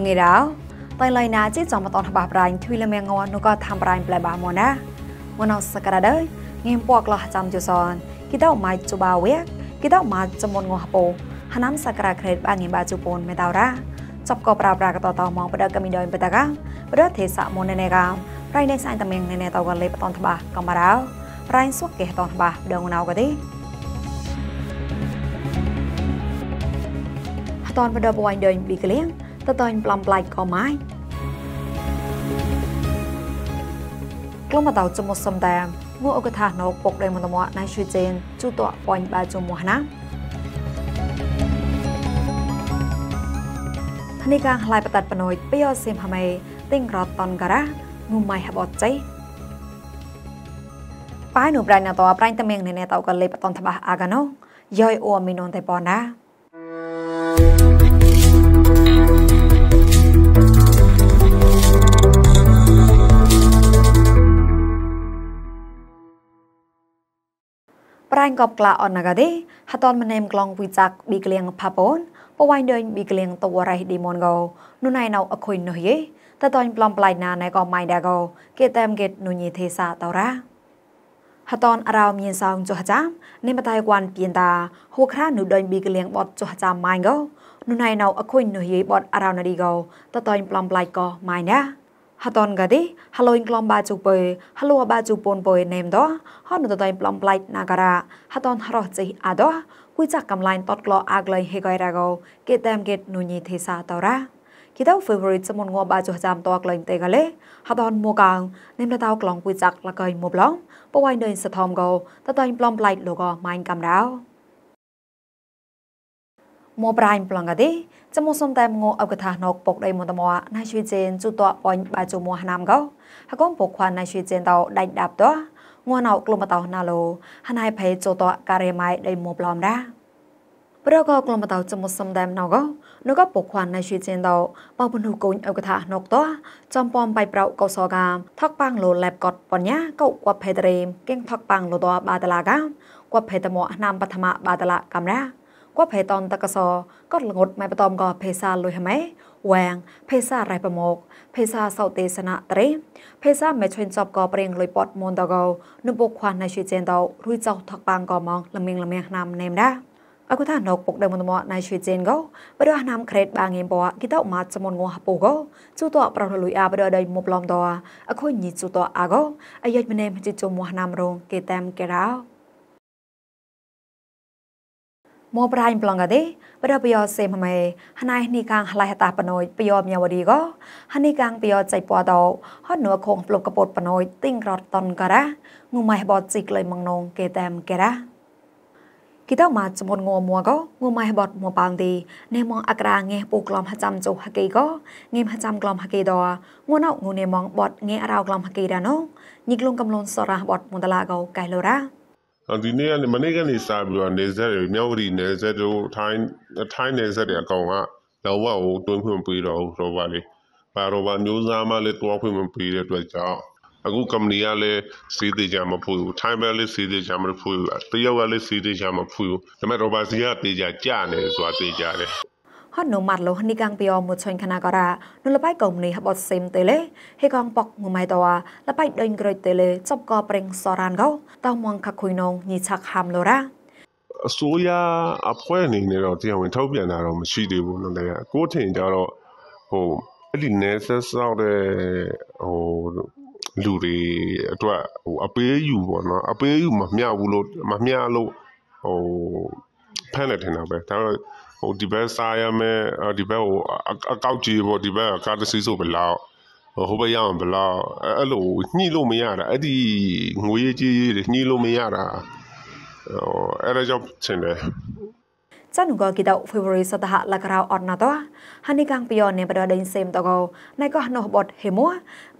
មងេរោតៃឡៃណាជីចំបតនបាប្រាញ់ទ្វីលមៀងងនោះក៏ធ្វើប្រាញ់ប្លែបាមកណាមកណោសក្រាដើងៀមពកលះចាំយូសនគិតអមៃជបាវេគិតអមៃចំមុនងោះពោហណាំសក្រាក្រេតបាងៀមបាជពូនមេតោរ៉ាចប់ក៏ប្រាប្រាកតតមកបដកមីដយបតកាបដទេសៈមុនណេកាប្រៃនេះសាញ់តមៀងណេតោក៏លេបតនបាកំបារោប្រៃសុខកេះតនបាដងណៅក៏ទេតនបដបវ៉ៃដេញពីក្លៀង tetoin plomplai komai. Klom atau cemo somdam, mua okatha nok pok dai montomwa nai shujen chu to point ba chu mua na. ធនីការហ្លាយបតាត់បណយពីអសិមហមេទិងរតតនការ៉ាងុំម៉ៃហបអត់ចៃប៉ៃនុប្រៃណតអប្រៃតមៀងណេណេតអកលេបតនតបាអាកាណូយ៉យអូមីននតេប៉ណារែងកបក្លាអនកាទេហតនមណេមក្លងវិចាក់ប៊ីក្លៀងផាបូនបវៃដេញប៊ីក្លៀងតវរៃឌីមនកោនុណៃណៅអខុយនោះយេតតនប្លំប្លៃណាណៃកោម៉ៃដាកោគេតែមគេនុញីទេសាតរ៉ាហតនរោមញៀនសងចុះចាំនេមតៃគួនពៀនតាហូខ្រានុដេញប៊ីក្លៀងបតចុះចាំម៉ៃកោនុណៃណៅអខុយនោះយេបតរោណរីកោតតនប្លំប្លៃកោម៉ៃណាฮะตอนกะดิฮัลโลอิงกลอมบาจูเปยฮัลโลบาจูปนเปยเนมดอฮอนตตอยปลอมปลายนาการะฮะตอนฮรอจิอาดอคุยจักกำไลน์ตอดกลออากเลยเฮกอยรากเกตแตมเกตนุญีเทซาตอระគីតោ favorite សមងបាចុះចាំតក្លែងតេកាលេហតនមកងនិមតោក្លងគួយចាក់លកៃមកឡងបវៃនៅសធំកោតតៃប្លំប្លាយលោកម៉ៃកំរោមកប្រៃប្លងកាទេចមសុំតែងអបកថាណុកពុកដៃមន្តមណៃជួយជេនជូតអបអញបាជូមហណាំកោហកុំពុកខ្វានណៃជួយជេនតោដៃដាប់តោងួនអោក្លុំតោណាឡូហណៃភេជូតការេម៉ៃដៃមបឡំដាប្រកក្លុំតោចមសុំតែណុកនោះក៏ពុកខ្វានណៃជួយជេនតោបបនុកូនអបកថាណុកតោចំពំបៃប្រោកោសកាមថកប៉ាំងលូលេបកតបញ្ញាកោគួភេតរេមគៀងថកប៉ាំងលូតោបាតឡាកាមគួភេតមោហណាំបឋមបាតឡាកាមណាកភេតនតកសក៏លងត់ម៉ែបតំក៏ភាសាលុយហ្មេវែងភាសារៃប្រមោកភាសាសោទេសនៈត្រេភាសាមេឈិនចប់ក៏ប្រេងលុយពតមនតកោនឹងពុកខ្វះណៃជួយចេនតោរួយចោថកបាងក៏មកលមៀងលមៀងណាមណេមណាអកថាណុកពុកដើមមណៃជួយចេនកោបរោះណាមក្រេតបាងៀមបោគិតោម៉ាចមនងោហពូកោជូតោប្ររលុយអាបរោះដៃមុបឡំតោអខុញញីជូតោអាកោអាយយមណេមជីជុំមោះណាមរងគេតាមគេរោមោប្រៃប្លងកទេប្រពយោសេមមេហណៃនេះកាងហឡៃហតាបណូចពយោញាវរីកោហនេះកាងពយោចៃពតោហត់នួខងផ្លុកកពតបណូចទិងរត់តនករាងុំម៉ៃបតជីក្លៃម៉ងនងគេតាមកេរ៉ាគិតមកចំងមួកងម៉ៃបតមួប៉ាងទីណេមងអក្រាងេះពូក្លំហចាំចុហកេកងេមហចាំក្លំហកេដងួនអោងនេមងបតងេអរោក្លំហកេរ៉ាណូញិក្លងកំលូនសរះបតមន្តឡាកោកៃលរ៉ាဒီနေ့ကနေမနေ့ကနေစပြီးတော့နေဆက်တွေမြောက်ဝတီနေဆက်တို့ထိုင်းထိုင်းနေဆက်တွေအကောင်ကလောက်ဝကိုတွင်းခွင့်ပေးတော့ရောပါလေးပါရောပါမျိုးစားမှလည်းတွားခွင့်မပေးတဲ့အတွက်ကြောင့်အခုကုမ္ပဏီကလည်းစီးသေးချာမဖွေဘူးထိုင်းပဲလည်းစီးသေးချာမဖွေဘူးတရုတ်ကလည်းစီးသေးချာမဖွေဘူးဒါပေမဲ့ရောပါစီကတေချာကြနေဆိုတာတေချာတယ်ฮอดนูมัดโลหนิกังปิอมุชนคณะกระนุละไปกมนีฮบอดซิมเตเลเฮกองปอกมุไมตัวละไปเดินกรอยเตเลจบกอเปรงสอรานเขาตอมองคคุยนงညီချက်ဟမ်လိုရာအစိုးရအဖွဲ့အနေနဲ့တော့တရားဝင်ထုတ်ပြန်တာတော့မရှိသေးဘူးနော်လေကိုထင်ကြတော့ဟိုအဲ့ဒီ nexus ဆောက်တဲ့ဟိုလူတွေအတွက်ဟိုအပေးယူပေါ့နော်အပေးယူမမျှဘူးလို့မမျှလို့ဟိုဖမ်းလက်ထင်တာပဲဒါတော့ဟိုဒီဘက်စားရမယ်ဒီဘက်ဟိုအကောက်ကြီးပေါ့ဒီဘက်ကားတစ်စီးဆိုဘလောက်ဟိုဘက်ရအောင်ဘလောက်အဲ့လိုညှိလို့မရတာအဲ့ဒီငွေကြီးကြီးတွေညှိလို့မရတာဟိုအဲ့ဒါကြောင့်ထင်တယ်จันก็กิดาเฟบริสตหะลักราวออนนาตัวฮันนิกังปิยอนในประเดินเซมตะโกนายก็หนบดเฮมัว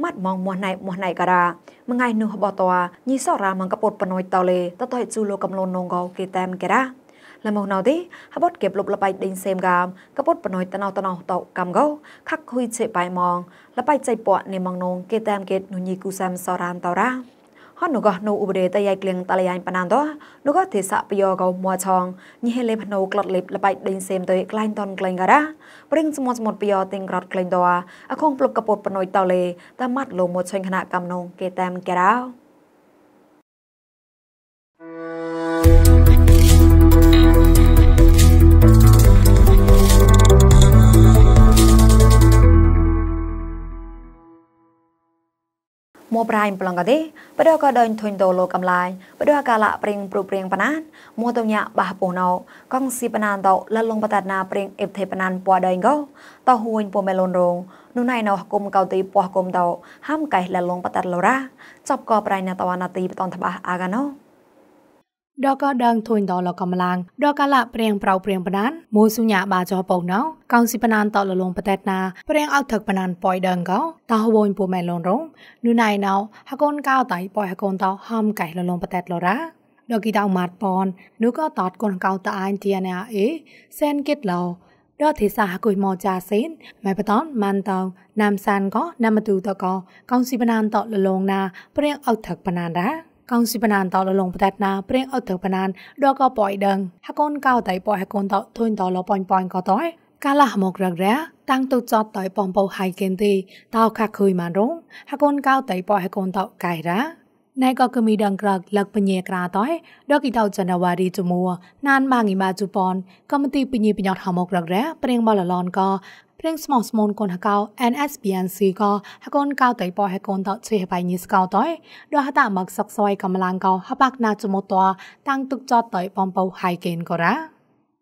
มัดมองมัวไหนมัวไหนกระดามังไงนูบอตัวยีสอรามังกะปดปนอยตอเลตะต่อยจูโลกำลนงกอเกแตมกระดาលមោណៅទេហបតកេបលុបលបៃដេញសេមកាមកពុតបណយតណោតណោតោកំកោខាក់ហ៊ុយចេបៃម៉ងលបៃចៃពក់នេម៉ងនងគេតាមកេតនុញីគូសាំសរានតរ៉ាហនក៏នៅឧបរេតយ៉ៃក្លៀងតលយ៉ៃប៉ណានតោនោះក៏ទេសៈបយោក៏មួឆងញិហេលេភ្នោក្លត់លេបលបៃដេញសេមទៅក្លែងតនក្លែងការ៉ាព្រេងស្មត់ស្មត់បយោទិងក្រត់ក្លែងតោអខងព្លុកកពតបណយតលេតាម៉ាត់លោមួឆេងខណៈកំនងគេតាមការោមួប្រាយប្លងកទេបដកដេញធុញតូលកំឡាយបដកាលៈព្រិងព្រុព្រិងបណានមួតញ៉ាបះពូណោកងស៊ីបណានតោលលងបតនាព្រិងអេបទេបណានពួដេញកោតោហួយពូមេឡុនរងនោះណៃណោះគុំកោទីពោះគុំតោហាំកៃលលងបតតលរ៉ាចប់កោប្រៃណតវណទីបតនតបាអាកាណោដកដងធុញតលកំឡាងដកលៈព្រៀងប្រៅព្រៀងបណានមូសុញ្ញាបាចោបោណោកោសិបណានតលលងបតេតណាព្រៀងអត់ថឹកបណានប៉យដងកោតោវងពូមែលនរងនុណៃណោហកូនកោតៃប៉យហកូនតោហំកៃលលងបតេតលរ៉ាដកគីតៅម៉ាត់ប៉ននុកោតតកូនកោតអានទីណាអេសែនគិតឡោដកទេសហកុយមោចាសេនម៉ែបតនម៉ាន់តោណាំសានកោណាំមទូតកោកោសិបណានតលលងណាព្រៀងអត់ថឹកបណានរ៉ាកងស៊ីបណានតលលងបតាណាព្រៀងអត់ទៅបណានដកប៉យដឹងហកូនកៅតៃប៉ហកូនតទុញតលប៉ញប៉ញក៏តើកាលះមករករតាំងទុចតតៃប៉ំប៉ហៃគិនទីតោខាខុយម៉ានរងហកូនកៅតៃប៉ហកូនតកៃរ៉ាណៃក៏គឺមីដងក្រកលឹកពញាក្រាតយដកគីតោចនវ៉ារីជមួណានម៉ាងីម៉ាជប៉ុនកម្មទីពញាពញត់ហមករករព្រៀងបលលនក៏ព្រេងស្មោះស្មូនកូនហកោ NSBNC កហកូនកោតៃប៉ហកូនតជួយបៃញីស្កោតៃដោះហតាមកសកសវ័យកំឡាំងកោហបាក់ណាចមតតាំងទុកចតតៃបំពោហៃកេនកោរ៉ា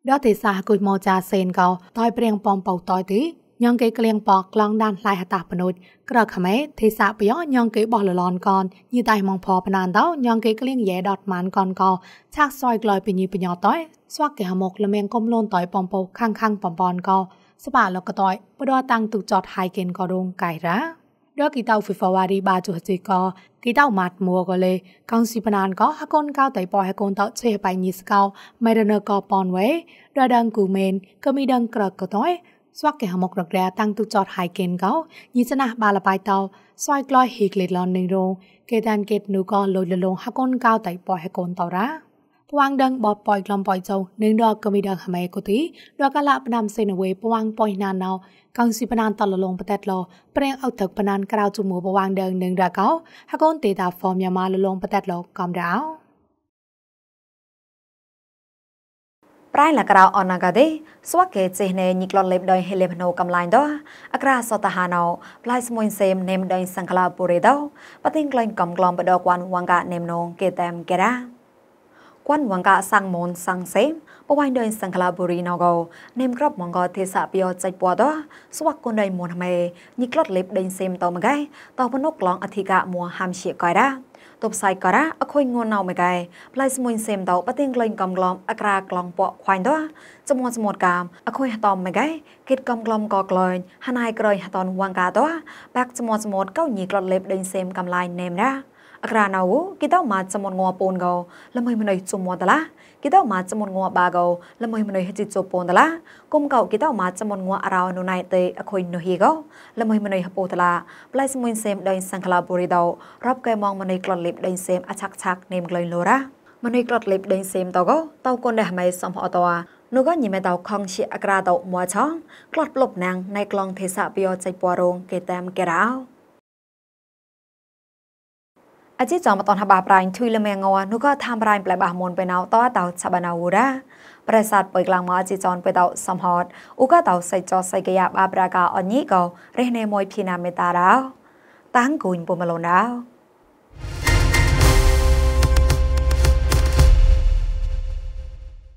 ដោះទេសាគុយមកចាសេនកោតៃព្រៀងបំពោតៃទីញងគេក្លៀងប៉ក្លងដានឡាយហតាបនុជក្រខមេទេសាបយោញងគេបោះលលនកនញីតៃមងផបណានតោញងគេក្លៀងយ៉ែដតម៉ានកនកោឆាក់សយក្លយពីញីបញ្ញតោស្វាក់គេហមកលមៀងកុំលូនតៃបំពោខាងខាងបំបនកោสปาลกตอยปดอตังตุจอดไฮเกนกอดงไก่ระดอกกีเต้าฟิฟวารีบาจุจิกอกีเต้ามัดมัวก็เลยกังสีปนานก็ฮักกอนก้าวไต่ปอยฮักกอนเต้าเชไปนิสกาวไม่เดนกอปอนไว้ดอดังกูเมนก็มีดังกรกกต้อยស្វាក់កេហមករករាតាំងទុចតហៃកេនកោញីសណះបាលបាយតោស្វាយក្លោយហេក្លេឡននឹងរងកេតានកេតនូកោលុយលលងហកូនកោតៃប៉ហេកូនតោរ៉ា puang dang bot poi klom poi chau ning do kami dang hamai ko ti do kala pnam sen we puang poi na nau kang si pnan tal long patet lo preng au thak pnan krau chu mu puang dang ning ra kau ha kon te ta form ya ma lo long patet lo kam rao ប្រៃលក្រៅអនកាទេសវកេចេណេញិក្លលេបដោយហេលេមណូកំឡាញ់ដោអក្រាសតហាណោផ្លៃស្មួយសេមនេមដោយសង្ក្លាបុរេដោបតិងក្លែងកំក្លំបដកវ៉ាន់វងកានេមណងកេតាមកេរ៉ាគួនវងកសាំងមនសាំងសេមបវៃដេនសង្ឃឡាបូរីណូកោនេមក្របមងកទេសៈពីអចៃពតស្វកគុនដៃមនមេញីក្លត់លេបដេនសេមតមកែតបនុកឡងអធិកាមួហាំជាកោរ៉ាតបសៃក៏រ៉ាអខុយងួនណៅមកែផ្លៃស្មួយសេមតោបទៀងក្លែងកំក្លំអក្រាក្លងពក់ខ្វាញ់តោចមន់ស្មត់កាមអខុយហតមមកែគិតកំក្លំក៏ក្លែងហណៃក្រយហតនវងកាតោបាក់ចមន់ស្មត់កោញីក្លត់លេបដេញសេមកំឡាយណេមរ៉ាអក្រាណៅគីតោម៉ាចមនងពូនកោលមៃម្នៃជុំមតឡាគីតោម៉ាចមនងបាកោលមៃម្នៃហិជុពូនតឡាគុំកោគីតោម៉ាចមនងអរោនុណៃតេអខុញនុហីកោលមៃម្នៃហពូតឡាប្លៃស្មួយសេមដេញសង្ឃឡាបូរីដោរាប់កែមងម្នៃក្លត់លិបដេញសេមអឆាក់ឆាក់នេមក្លែងលូរ៉ាម្នៃក្លត់លិបដេញសេមតោកោតោគុនដែរម៉ៃសំអតោនោះក៏ញីមេតោខងជាអក្រាតោមួឆងក្លត់ប្លប់ណាងនៃក្លងទេសាបយោចៃពរងគេតាមកេរោអជីចំតនហបាប្រាញ់ជួយលមងវនោះក៏តាមរាយប្លែបាមុនទៅណៅតតោឆបណៅរ៉ាប្រាសាទបុយក្លាំងមកអជីចំទៅតោសំហតឧកតោសៃចោសៃកយ៉ាបាប្រាកាអញីក៏រេណេមួយភីណាមេតារោតាំងគូនពុំឡូនរោ